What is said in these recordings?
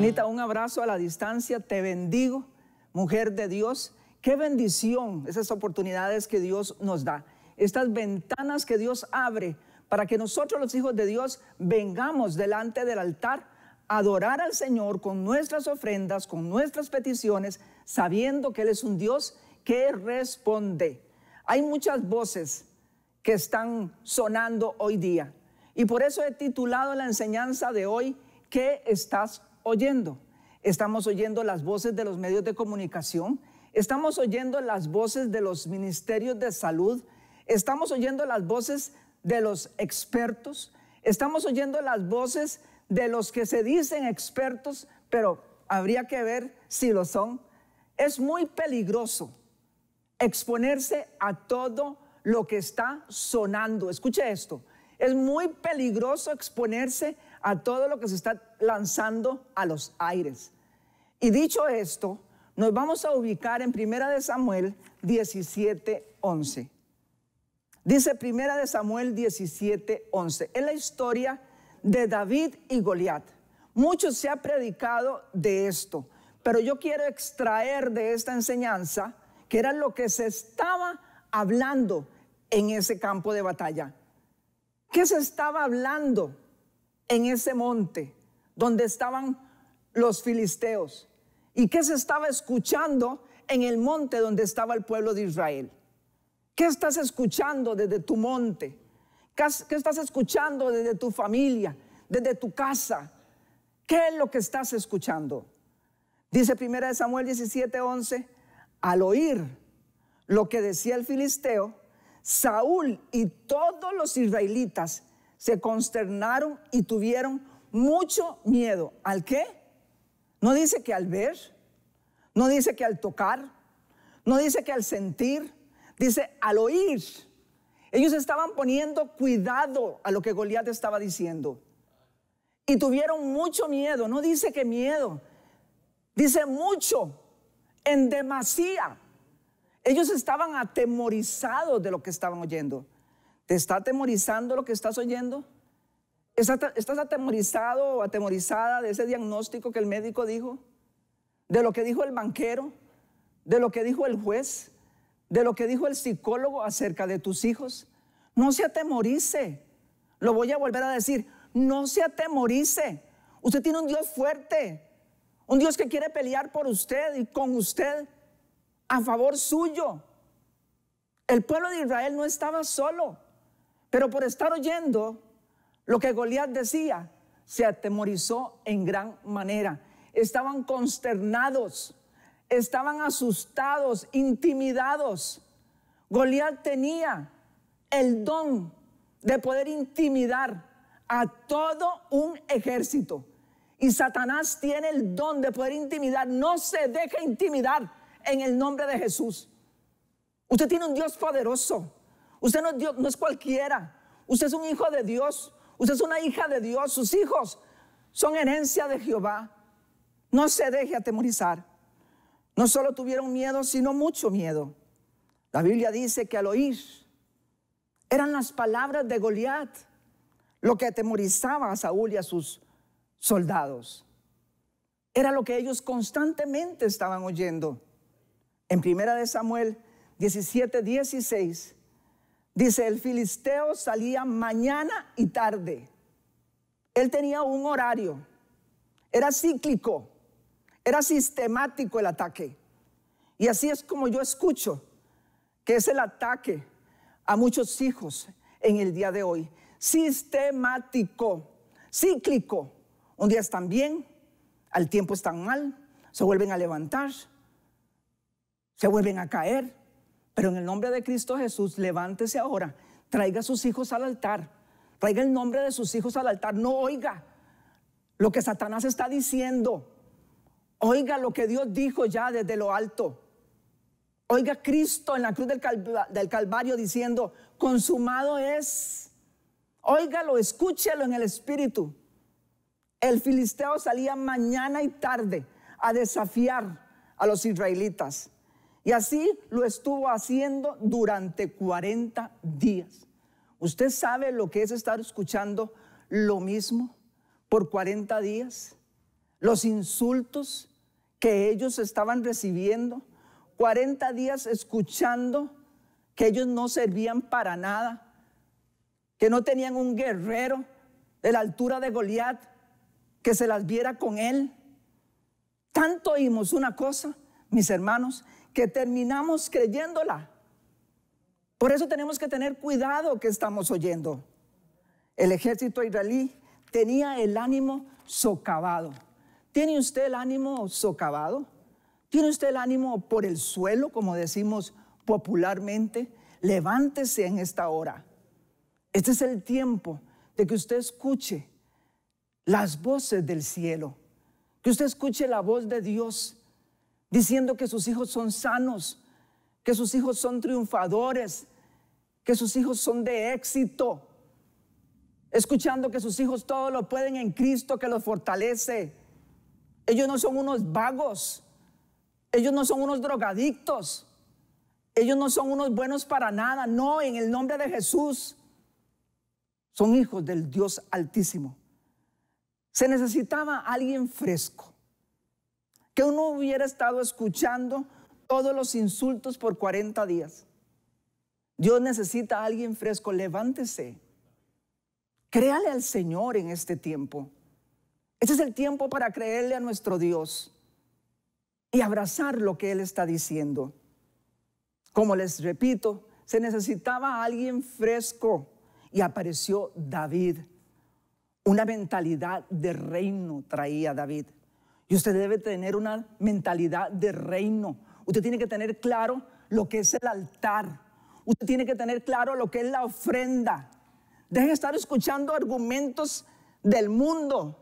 Anita un abrazo a la distancia, te bendigo, mujer de Dios. Qué bendición esas oportunidades que Dios nos da, estas ventanas que Dios abre para que nosotros los hijos de Dios vengamos delante del altar a adorar al Señor con nuestras ofrendas, con nuestras peticiones, sabiendo que Él es un Dios que responde. Hay muchas voces que están sonando hoy día y por eso he titulado la enseñanza de hoy, ¿qué estás oyendo. Estamos oyendo las voces de los medios de comunicación, estamos oyendo las voces de los ministerios de salud, estamos oyendo las voces de los expertos, estamos oyendo las voces de los que se dicen expertos, pero habría que ver si lo son. Es muy peligroso exponerse a todo lo que está sonando. Escuche esto. Es muy peligroso exponerse a todo lo que se está lanzando a los aires. Y dicho esto, nos vamos a ubicar en Primera de Samuel 17:11. Dice Primera de Samuel 17:11. Es la historia de David y Goliat. Mucho se ha predicado de esto, pero yo quiero extraer de esta enseñanza que era lo que se estaba hablando en ese campo de batalla. ¿Qué se estaba hablando en ese monte donde estaban los filisteos. ¿Y qué se estaba escuchando en el monte donde estaba el pueblo de Israel? ¿Qué estás escuchando desde tu monte? ¿Qué estás escuchando desde tu familia, desde tu casa? ¿Qué es lo que estás escuchando? Dice 1 Samuel 17:11, al oír lo que decía el filisteo, Saúl y todos los israelitas se consternaron y tuvieron mucho miedo. ¿Al qué? No dice que al ver, no dice que al tocar, no dice que al sentir, dice al oír. Ellos estaban poniendo cuidado a lo que Goliat estaba diciendo. Y tuvieron mucho miedo, no dice que miedo, dice mucho, en demasía. Ellos estaban atemorizados de lo que estaban oyendo. ¿Te está atemorizando lo que estás oyendo? ¿Estás atemorizado o atemorizada de ese diagnóstico que el médico dijo? ¿De lo que dijo el banquero? ¿De lo que dijo el juez? ¿De lo que dijo el psicólogo acerca de tus hijos? No se atemorice. Lo voy a volver a decir. No se atemorice. Usted tiene un Dios fuerte. Un Dios que quiere pelear por usted y con usted a favor suyo. El pueblo de Israel no estaba solo. Pero por estar oyendo lo que Goliat decía, se atemorizó en gran manera. Estaban consternados, estaban asustados, intimidados. Goliat tenía el don de poder intimidar a todo un ejército. Y Satanás tiene el don de poder intimidar. No se deje intimidar en el nombre de Jesús. Usted tiene un Dios poderoso. Usted no es, no cualquiera. Usted es un hijo de Dios. Usted es una hija de Dios. Sus hijos son herencia de Jehová. No se deje atemorizar. No solo tuvieron miedo, sino mucho miedo. La Biblia dice que al oír eran las palabras de Goliat lo que atemorizaba a Saúl y a sus soldados. Era lo que ellos constantemente estaban oyendo. En primera de Samuel 17, 16 Dice, el filisteo salía mañana y tarde. Él tenía un horario. Era cíclico. Era sistemático el ataque. Y así es como yo escucho que es el ataque a muchos hijos en el día de hoy. Sistemático, cíclico. Un día están bien, al tiempo están mal, se vuelven a levantar, se vuelven a caer, pero en el nombre de Cristo Jesús, levántese ahora, traiga sus hijos al altar, traiga el nombre de sus hijos al altar, no oiga lo que Satanás está diciendo, oiga lo que Dios dijo ya desde lo alto. Oiga Cristo en la cruz del, del Calvario diciendo, consumado es. Óigalo, escúchelo en el Espíritu. El filisteo salía mañana y tarde a desafiar a los israelitas. Y así lo estuvo haciendo durante 40 días. ¿Usted sabe lo que es estar escuchando lo mismo por 40 días? Los insultos que ellos estaban recibiendo. 40 días escuchando que ellos no servían para nada, que no tenían un guerrero de la altura de Goliat que se las viera con él. Tanto oímos una cosa, mis hermanos, que terminamos creyéndola. Por eso tenemos que tener cuidado que estamos oyendo. El ejército israelí tenía el ánimo socavado. ¿Tiene usted el ánimo socavado? ¿Tiene usted el ánimo por el suelo, como decimos popularmente? Levántese en esta hora. Este es el tiempo de que usted escuche las voces del cielo, que usted escuche la voz de Dios diciendo que sus hijos son sanos, que sus hijos son triunfadores, que sus hijos son de éxito, escuchando que sus hijos todo lo pueden en Cristo que los fortalece. Ellos no son unos vagos, ellos no son unos drogadictos, ellos no son unos buenos para nada, no, en el nombre de Jesús. Son hijos del Dios Altísimo. Se necesitaba alguien fresco que uno hubiera estado escuchando todos los insultos por 40 días. Dios necesita a alguien fresco, levántese. Créale al Señor en este tiempo. Este es el tiempo para creerle a nuestro Dios y abrazar lo que Él está diciendo. Como les repito, se necesitaba a alguien fresco y apareció David. Una mentalidad de reino traía David. Y usted debe tener una mentalidad de reino. Usted tiene que tener claro lo que es el altar. Usted tiene que tener claro lo que es la ofrenda. Deje de estar escuchando argumentos del mundo,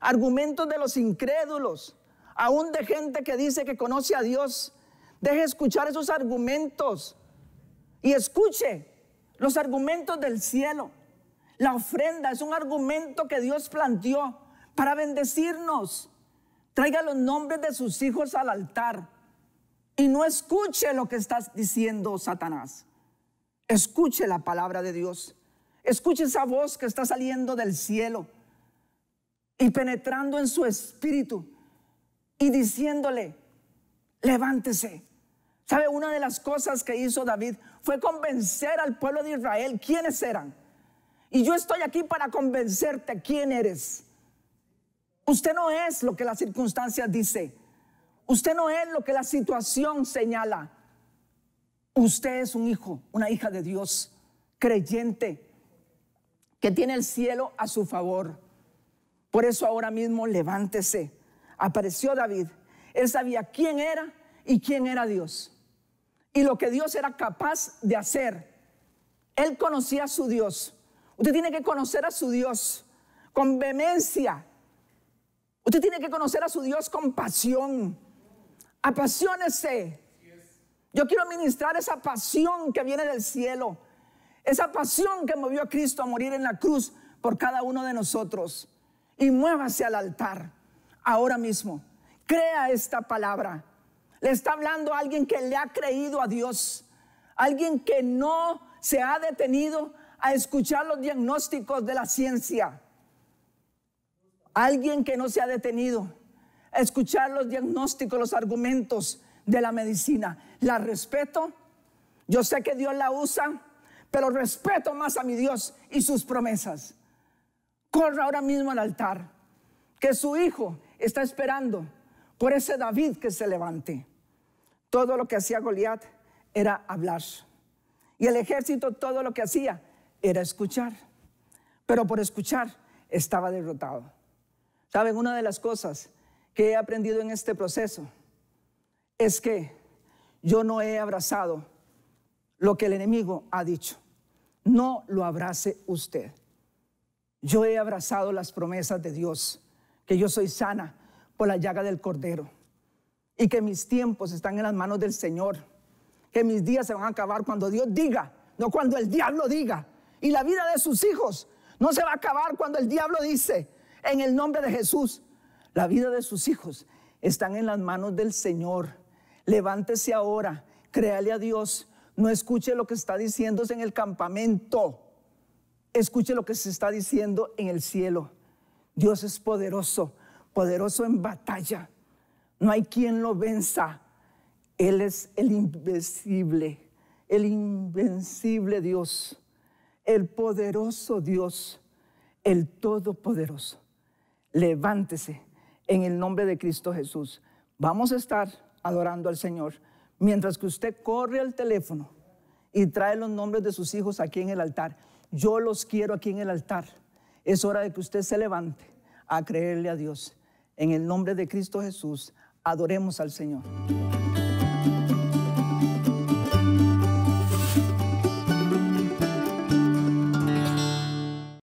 argumentos de los incrédulos, aún de gente que dice que conoce a Dios. Deje escuchar esos argumentos y escuche los argumentos del cielo. La ofrenda es un argumento que Dios planteó para bendecirnos Traiga los nombres de sus hijos al altar y no escuche lo que estás diciendo, Satanás. Escuche la palabra de Dios. Escuche esa voz que está saliendo del cielo y penetrando en su espíritu y diciéndole, levántese. ¿Sabe? Una de las cosas que hizo David fue convencer al pueblo de Israel quiénes eran. Y yo estoy aquí para convencerte quién eres. Usted no es lo que las circunstancias dice. Usted no es lo que la situación señala. Usted es un hijo, una hija de Dios, creyente, que tiene el cielo a su favor. Por eso ahora mismo levántese. Apareció David. Él sabía quién era y quién era Dios. Y lo que Dios era capaz de hacer. Él conocía a su Dios. Usted tiene que conocer a su Dios con vehemencia, Usted tiene que conocer a su Dios con pasión. Apasiónese. Yo quiero ministrar esa pasión que viene del cielo. Esa pasión que movió a Cristo a morir en la cruz por cada uno de nosotros. Y muévase al altar ahora mismo. Crea esta palabra. Le está hablando a alguien que le ha creído a Dios. Alguien que no se ha detenido a escuchar los diagnósticos de la ciencia. Alguien que no se ha detenido a escuchar los diagnósticos, los argumentos de la medicina. La respeto. Yo sé que Dios la usa, pero respeto más a mi Dios y sus promesas. Corra ahora mismo al altar, que su hijo está esperando por ese David que se levante. Todo lo que hacía Goliat era hablar. Y el ejército todo lo que hacía era escuchar. Pero por escuchar estaba derrotado. Saben, una de las cosas que he aprendido en este proceso es que yo no he abrazado lo que el enemigo ha dicho. No lo abrace usted. Yo he abrazado las promesas de Dios, que yo soy sana por la llaga del cordero y que mis tiempos están en las manos del Señor, que mis días se van a acabar cuando Dios diga, no cuando el diablo diga. Y la vida de sus hijos no se va a acabar cuando el diablo dice, en el nombre de Jesús, la vida de sus hijos están en las manos del Señor. Levántese ahora, créale a Dios, no escuche lo que está diciéndose en el campamento, escuche lo que se está diciendo en el cielo. Dios es poderoso, poderoso en batalla. No hay quien lo venza. Él es el invencible, el invencible Dios, el poderoso Dios, el todopoderoso levántese en el nombre de Cristo Jesús. Vamos a estar adorando al Señor mientras que usted corre al teléfono y trae los nombres de sus hijos aquí en el altar. Yo los quiero aquí en el altar. Es hora de que usted se levante a creerle a Dios. En el nombre de Cristo Jesús, adoremos al Señor.